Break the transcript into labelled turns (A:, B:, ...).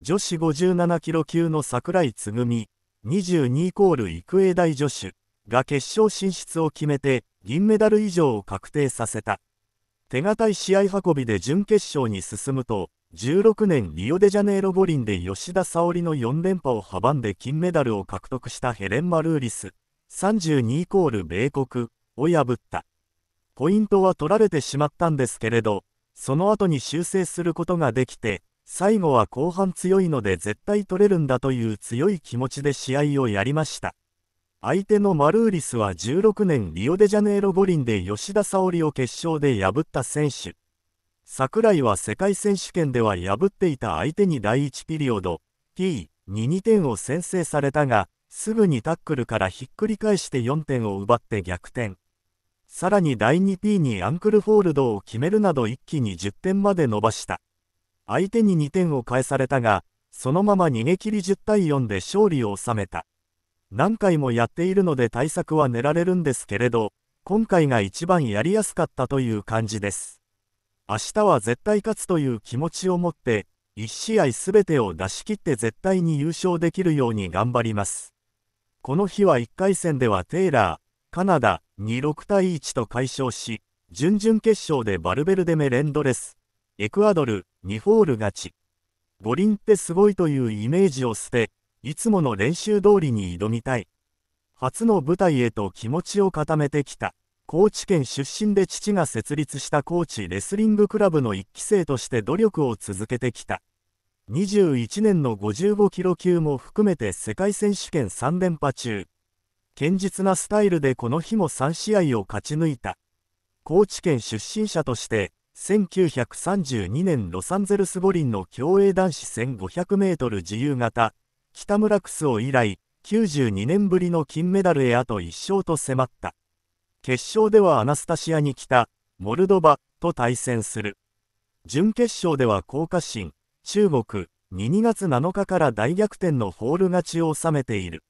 A: 女子57キロ級の櫻井つぐみ、22イコール育英大女子が決勝進出を決めて、銀メダル以上を確定させた。手堅い試合運びで準決勝に進むと、16年リオデジャネイロ五輪で吉田沙保里の4連覇を阻んで金メダルを獲得したヘレン・マルーリス、32イコール米国を破った。ポイントは取られてしまったんですけれど、その後に修正することができて、最後は後半強いので絶対取れるんだという強い気持ちで試合をやりました。相手のマルーリスは16年リオデジャネイロ五輪で吉田沙保里を決勝で破った選手。桜井は世界選手権では破っていた相手に第1ピリオド、T、2、2点を先制されたが、すぐにタックルからひっくり返して4点を奪って逆転。さらに第 2P にアンクルフォールドを決めるなど一気に10点まで伸ばした。相手に2点を返されたが、そのまま逃げ切り10対4で勝利を収めた。何回もやっているので対策は練られるんですけれど、今回が一番やりやすかったという感じです。明日は絶対勝つという気持ちを持って、1試合すべてを出し切って絶対に優勝できるように頑張ります。この日は1回戦ではテイラー、カナダに6対1と快勝し、準々決勝でバルベルデメレンドレス、エクアドルフォール勝ち。五輪ってすごいというイメージを捨て、いつもの練習通りに挑みたい。初の舞台へと気持ちを固めてきた。高知県出身で父が設立した高知レスリングクラブの1期生として努力を続けてきた。21年の55キロ級も含めて世界選手権3連覇中。堅実なスタイルでこの日も3試合を勝ち抜いた。高知県出身者として、1932年ロサンゼルス五輪の競泳男子 1500m 自由形北村クスを以来92年ぶりの金メダルへあと1勝と迫った決勝ではアナスタシアに来たモルドバと対戦する準決勝では降下心中国2。2月7日から大逆転のホール勝ちを収めている